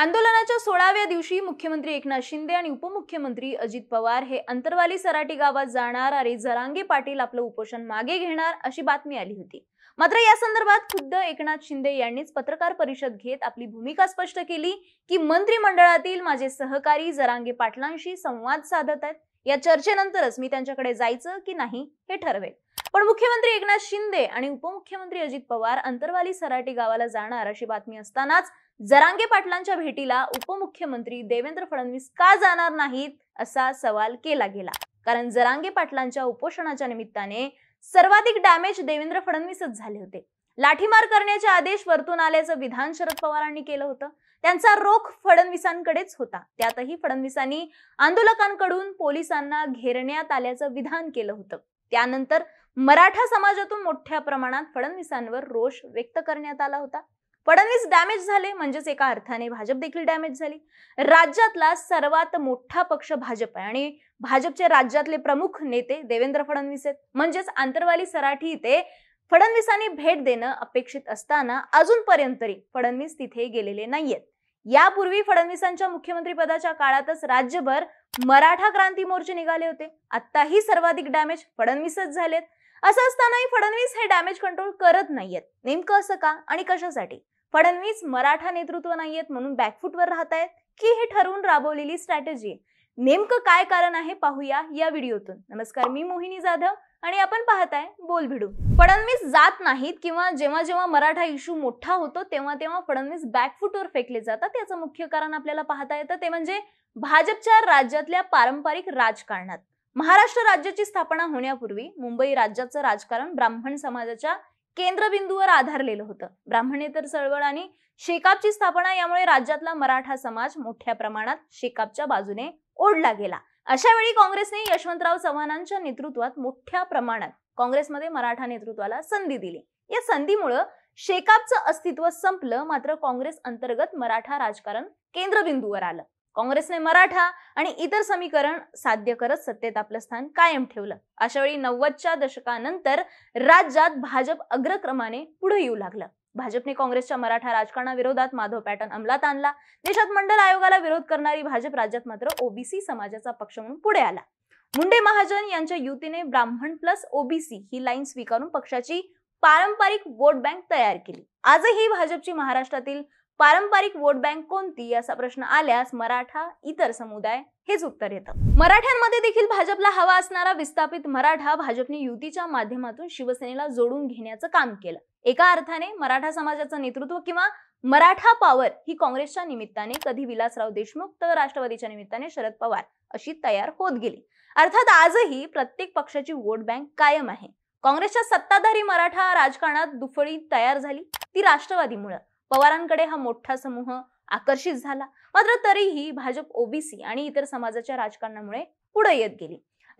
आंदोलनाच्या सोळाव्या दिवशी मुख्यमंत्री एकनाथ शिंदे आणि उपमुख्यमंत्री अजित पवार हे अंतरवाली सराटी गावात जाणार आणि जरांगे पाटील आपलं उपोषण मागे घेणार अशी बातमी आली होती मात्र या संदर्भात खुद्द एकनाथ शिंदे यांनीच पत्रकार परिषद घेत आपली भूमिका स्पष्ट केली की मंत्रिमंडळातील माझे सहकारी जरांगे पाटलांशी संवाद साधत आहेत या चर्चेनंतरच मी त्यांच्याकडे जायचं की नाही हे ठरवेल पण मुख्यमंत्री एकनाथ शिंदे आणि उपमुख्यमंत्री अजित पवार अंतरवाली सराटी गावाला जाणार अशी बातमी असतानाच जरांगे पाटलांच्या भेटीला उपमुख्यमंत्री देवेंद्र फडणवीस का जाणार नाहीत असा सवाल केला गेला कारण जरांगे पाटलांच्या उपोषणाच्या निमित्ताने सर्वाधिक डॅमेज देवेंद्र फडणवीसच झाले होते लाठीमार करण्याचे आदेश वरतून आल्याचं विधान शरद पवारांनी केलं होतं त्यांचा रोख फडणवीसांकडेच होता त्यातही फडणवीसांनी आंदोलकांकडून पोलिसांना घेरण्यात आल्याचं विधान केलं होतं त्यानंतर मराठा समाजातून मोठ्या प्रमाणात फडणवीसांवर रोष व्यक्त करण्यात आला होता फडणवीस डॅमेज झाले म्हणजेच एका अर्थाने भाजप देखील डॅमेज झाली राज्यातला सर्वात मोठा पक्ष भाजप आहे आणि भाजपचे राज्यातले प्रमुख नेते देवेंद्र फडणवीस आहेत म्हणजेच आंतरवाली सराठी इथे फडणवीसांनी भेट देणं अपेक्षित असताना अजूनपर्यंत तरी फडणवीस तिथे गेलेले नाहीयेत यापूर्वी फडणवीसांच्या मुख्यमंत्रीपदाच्या काळातच राज्यभर मराठा क्रांती मोर्चे निघाले होते आत्ताही सर्वाधिक डॅमेज फडणवीसच झालेत असं असतानाही फडणवीस हे डॅमेज कंट्रोल करत नाहीयेत नेमकं असं का आणि कशासाठी फडणवीस मराठा नेतृत्व नाहीयेत म्हणून बॅकफूटवर राहत आहेत की हे ठरवून राबवलेली स्ट्रॅटेजी नेमकं काय कारण आहे पाहूया या व्हिडिओतून नमस्कार मी मोहिनी जाधव आणि आपण पाहताय बोल भिडू फडणवीस जात नाहीत किंवा जेव्हा जेव्हा मराठा इश्यू मोठा होतो तेव्हा तेव्हा फडणवीस बॅकफूटवर फेकले जातात याचं मुख्य कारण आपल्याला पाहता येतं ते म्हणजे भाजपच्या राज्यातल्या पारंपरिक राजकारणात महाराष्ट्र राज्याची स्थापना होण्यापूर्वी मुंबई राज्याचं राजकारण ब्राह्मण समाजाच्या केंद्रबिंदूवर आधारलेलं होतं ब्राह्मणेतर चळवळ आणि शेकापची स्थापना यामुळे राज्यातला मराठा समाज मोठ्या प्रमाणात शेकापच्या बाजूने ओढला गेला अशा वेळी काँग्रेसने यशवंतराव चव्हाणांच्या नेतृत्वात मोठ्या प्रमाणात काँग्रेसमध्ये मराठा नेतृत्वाला संधी दिली या संधीमुळं शेकापचं अस्तित्व संपलं मात्र काँग्रेस अंतर्गत मराठा राजकारण केंद्रबिंदूवर आलं काँग्रेसने मराठा आणि इतर समीकरण साध्य करत सत्तेत आपलं स्थान कायम ठेवलं अशा वेळी नव्वदच्या दशकानंतर राज्यात भाजप अग्रक्रमाने पुढे येऊ लागलं भाजपने काँग्रेसच्या मराठा राजकारणाविरोधात माधव पॅटर्न अंमलात आणला देशात मंडल आयोगाला विरोध करणारी भाजप राज्यात मात्र ओबीसी समाजाचा पक्ष म्हणून पुढे आला मुंडे महाजन यांच्या युतीने ब्राह्मण प्लस ओबीसी ही लाईन स्वीकारून पक्षाची पारंपरिक वोट बँक तयार केली आजही भाजपची महाराष्ट्रातील पारंपरिक वोट बँक कोणती असा प्रश्न आल्यास मराठा इतर समुदाय हेच उत्तर येतं मराठ्यांमध्ये देखील भाजपला हवा असणारा विस्थापित मराठा भाजपने युतीच्या माध्यमातून शिवसेनेला जोडून घेण्याचं काम केलं एका अर्थाने मराठा समाजाचं नेतृत्व किंवा मराठा पॉवर ही काँग्रेसच्या निमित्ताने कधी विलासराव देशमुख तर राष्ट्रवादीच्या निमित्ताने शरद पवार अशी तयार होत गेली अर्थात आजही प्रत्येक पक्षाची वोट बँक कायम आहे काँग्रेसच्या सत्ताधारी मराठा राजकारणात दुफळी तयार झाली ती राष्ट्रवादीमुळे पवारांकडे हा मोठा समूह आकर्षित झाला मात्र तरीही भाजप ओबीसी आणि इतर समाजाच्या राजकारणामुळे पुढे येत गेली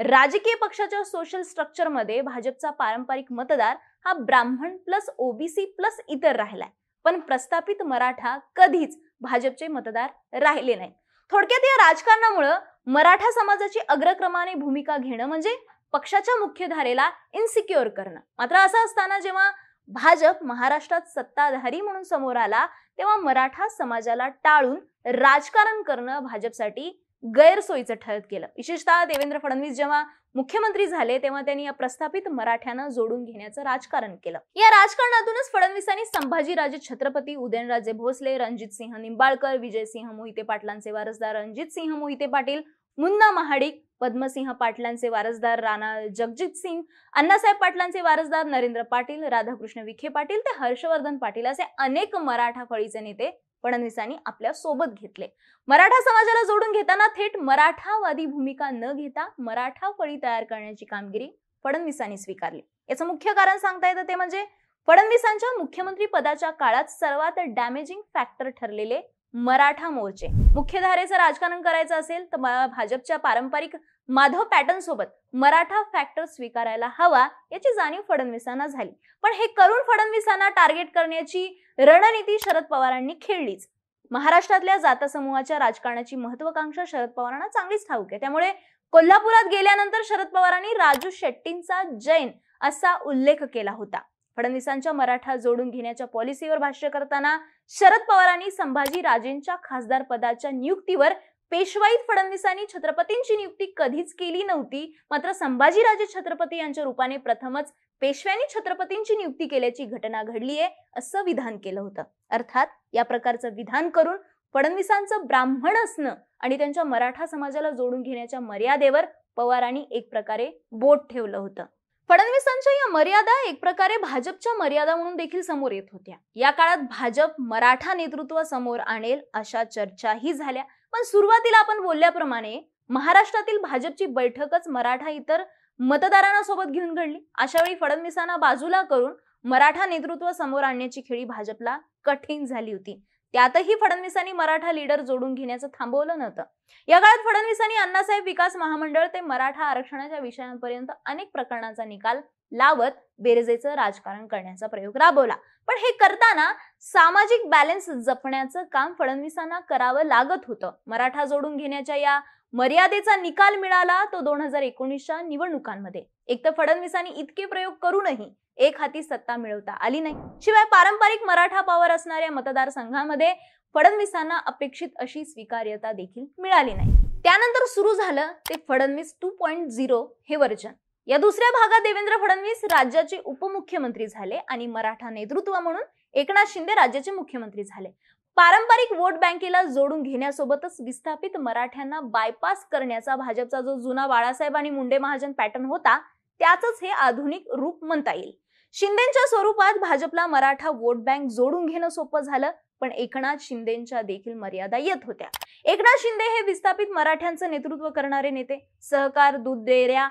राजकीय पक्षाच्या सोशल स्ट्रक्चरमध्ये भाजपचा पारंपरिक मतदार हा ब्राह्मण प्लस ओबीसी प्लस इतर राहिलाय पण प्रस्थापित मराठा कधीच भाजपचे मतदार राहिले नाही थोडक्यात या राजकारणामुळं मराठा समाजाची अग्रक्रमाने भूमिका घेणं म्हणजे पक्षाच्या मुख्यधारेला इन्सिक्युअर करणं मात्र असं असताना जेव्हा भाजप महाराष्ट्रात सत्ताधारी म्हणून समोर आला तेव्हा मराठा समाजाला टाळून राजकारण करणं भाजपसाठी गैरसोयीचं ठरत गेलं विशेषतः देवेंद्र फडणवीस जेव्हा मुख्यमंत्री झाले तेव्हा त्यांनी या प्रस्थापित मराठ्यांना जोडून घेण्याचं राजकारण केलं या राजकारणातूनच फडणवीसांनी संभाजीराजे छत्रपती उदयनराजे भोसले रणजितसिंह निंबाळकर विजयसिंह मोहिते पाटलांचे वारसदार रणजितसिंह मोहिते पाटील मुन्ना महाडिक पद्मसिंह पाटलांचे वारसदार राणा जगजित सिंग अण्णासाहेब पाटलांचे वारसदार नरेंद्र पाटील राधाकृष्ण विखे पाटील ते हर्षवर्धन पाटील असे अनेक मराठा फळीचे नेते फडणवीसांनी आपल्या सोबत घेतले मराठा समाजाला जोडून घेताना थेट मराठावादी भूमिका न घेता मराठा फळी तयार करण्याची कामगिरी फडणवीसांनी स्वीकारली याचं मुख्य कारण सांगता येतं ते म्हणजे फडणवीसांच्या मुख्यमंत्री पदाच्या काळात सर्वात डॅमेजिंग फॅक्टर ठरलेले मराठा मोर्चे मुख्यधारेचं राजकारण करायचं असेल तर भाजपच्या पारंपरिक माधव पॅटर्न सोबत मराठा फॅक्टर स्वीकारायला हवा याची जाणीव फडणवीसांना झाली पण हे करून फडणवीसांना टार्गेट करण्याची रणनीती शरद पवारांनी खेळलीच महाराष्ट्रातल्या जाता समूहाच्या राजकारणाची महत्वाकांक्षा शरद पवारांना चांगलीच ठाऊक आहे त्यामुळे कोल्हापुरात गेल्यानंतर शरद पवारांनी राजू शेट्टींचा जैन असा उल्लेख केला होता फडणवीसांच्या मराठा जोडून घेण्याच्या पॉलिसीवर भाष्य करताना शरद पवारांनी संभाजी राजेंच्या खासदार पदाच्या नियुक्तीवर पेशवाईत फडणवीसांनी छत्रपतींची नियुक्ती कधीच केली नव्हती मात्र संभाजीराजे छत्रपती यांच्या रूपाने प्रथमच पेशव्यांनी छत्रपतींची नियुक्ती केल्याची घटना आहे असं विधान केलं होतं अर्थात या प्रकारचं विधान करून फडणवीसांचं ब्राह्मण असणं आणि त्यांच्या मराठा समाजाला जोडून घेण्याच्या मर्यादेवर पवारांनी एक प्रकारे बोट ठेवलं होतं फडणवीसांच्या या मर्यादा एक प्रकारे भाजपच्या मर्यादा म्हणून देखील समोर येत होत्या या काळात भाजप मराठा नेतृत्व समोर आणेल अशा चर्चाही झाल्या पण सुरुवातीला आपण बोलल्याप्रमाणे महाराष्ट्रातील भाजपची बैठकच मराठा इतर मतदारांना सोबत घेऊन घडली अशा वेळी फडणवीसांना बाजूला करून मराठा नेतृत्व समोर आणण्याची खेळी भाजपला कठीण झाली होती त्यातही फडणवीसांनी मराठा लीडर जोडून घेण्याचं थांबवलं नव्हतं या काळात फडणवीसांनी अण्णासाहेब विकास महामंडळ ते मराठा आरक्षणाच्या विषयांपर्यंत अनेक प्रकरणांचा निकाल लावत बेरजेचं राजकारण करण्याचा प्रयोग राबवला पण हे करताना सामाजिक बॅलन्स जपण्याचं काम फडणवीसांना करावं लागत होतं मराठा जोडून घेण्याच्या या मर्यादेचा निकाल मिळाला तो दोन हजार एकोणीसच्या निवडणुकांमध्ये एक तर फडणवीसांनी इतके प्रयोग करूनही एक हाती सत्ता मिळवता आली नाही शिवाय पारंपरिक मराठा पॉवर असणाऱ्या मतदारसंघामध्ये फडणवीसांना अपेक्षित अशी स्वीकार्यता देखील मिळाली नाही त्यानंतर सुरू झालं ते फडणवीस टू पॉइंट झिरो हे वर्जन या दुसऱ्या भागात देवेंद्र फडणवीस राज्याचे उपमुख्यमंत्री झाले आणि मराठा नेतृत्व म्हणून एकनाथ शिंदे राज्याचे मुख्यमंत्री झाले पारंपरिक वोट बँकेला जोडून घेण्यासोबतच विस्थापित मराठ्यांना बायपास करण्याचा भाजपचा जो जुना बाळासाहेब आणि मुंडे महाजन पॅटर्न होता त्याचंच हे आधुनिक रूप म्हणता येईल शिंदेच्या स्वरूपात भाजपला मराठा वोट बँक जोडून घेणं सोपं झालं पण एकनाथ शिंदेच्या देखील मर्यादा येत होत्या एकनाथ शिंदे हे विस्थापित मराठ्यांचं नेतृत्व करणारे नेते सहकार दूध डेऱ्या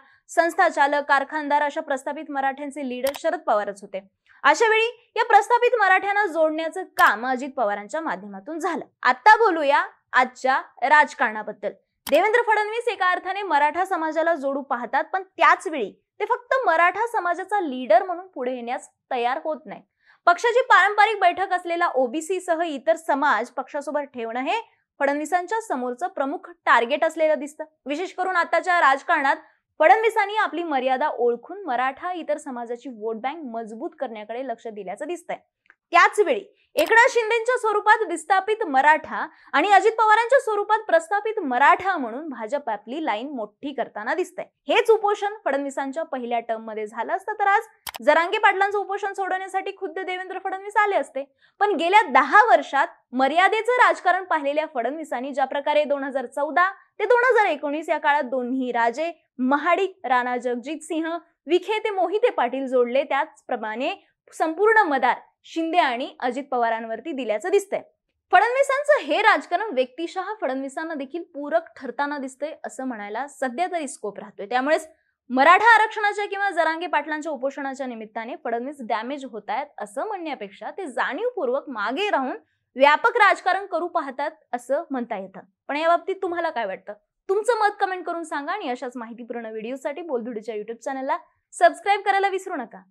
चालक कारखानदार अशा प्रस्थापित मराठ्यांचे लीडर शरद पवारच होते अशा वेळी या प्रस्थापित मराठ्यांना जोडण्याचं काम अजित पवारांच्या माध्यमातून झालं आता बोलूया आजच्या राजकारणाबद्दल देवेंद्र फडणवीस एका अर्थाने मराठा समाजाला जोडू पाहतात पण त्याच वेळी ते फक्त मराठा समाजाचा लीडर म्हणून पुढे येण्यास तयार होत नाही पक्षाची पारंपरिक बैठक असलेला ओबीसी सह इतर समाज पक्षासोबत ठेवणं हे फडणवीसांच्या समोरचं प्रमुख टार्गेट असलेलं दिसतं विशेष करून आताच्या राजकारणात फडणवीसांनी आपली मर्यादा ओळखून मराठा इतर समाजाची वोट बँक मजबूत करण्याकडे लक्ष दिल्याचं दिसतंय त्याचवेळी एकनाथ शिंदेच्या स्वरूपात विस्थापित मराठा आणि अजित पवारांच्या स्वरूपात प्रस्थापित मराठा म्हणून भाजप आपली लाईन मोठी करताना दिसतंय हेच उपोषण फडणवीसांच्या पहिल्या टर्म मध्ये झालं असतं तर आज जरांगे पाटलांचं उपोषण सोडवण्यासाठी खुद्द देवेंद्र फडणवीस आले असते पण गेल्या दहा वर्षात मर्यादेचं राजकारण पाहिलेल्या फडणवीसांनी ज्या प्रकारे दोन हजार चौदा ते दोन हजार एकोणीस या काळात दोन्ही राजे महाडिक राणा जगजित सिंह विखे ते मोहिते पाटील जोडले त्याचप्रमाणे संपूर्ण मदार शिंदे आणि अजित पवारांवरती दिल्याचं दिसतंय फडणवीसांचं हे राजकारण व्यक्तिशः फडणवीसांना देखील पूरक ठरताना दिसतंय असं म्हणायला सध्या तरी स्कोप राहतोय त्यामुळेच मराठा आरक्षणाच्या किंवा जरांगे पाटलांच्या उपोषणाच्या निमित्ताने फडणवीस डॅमेज होत आहेत असं म्हणण्यापेक्षा ते जाणीवपूर्वक मागे राहून व्यापक राजकारण करू पाहतात असं म्हणता येतं पण या बाबतीत तुम्हाला काय वाटतं तुमचं मत कमेंट करून सांगा आणि अशाच माहितीपूर्ण व्हिडिओसाठी बोलधुडीच्या युट्यूब चॅनलला सबस्क्राईब करायला विसरू नका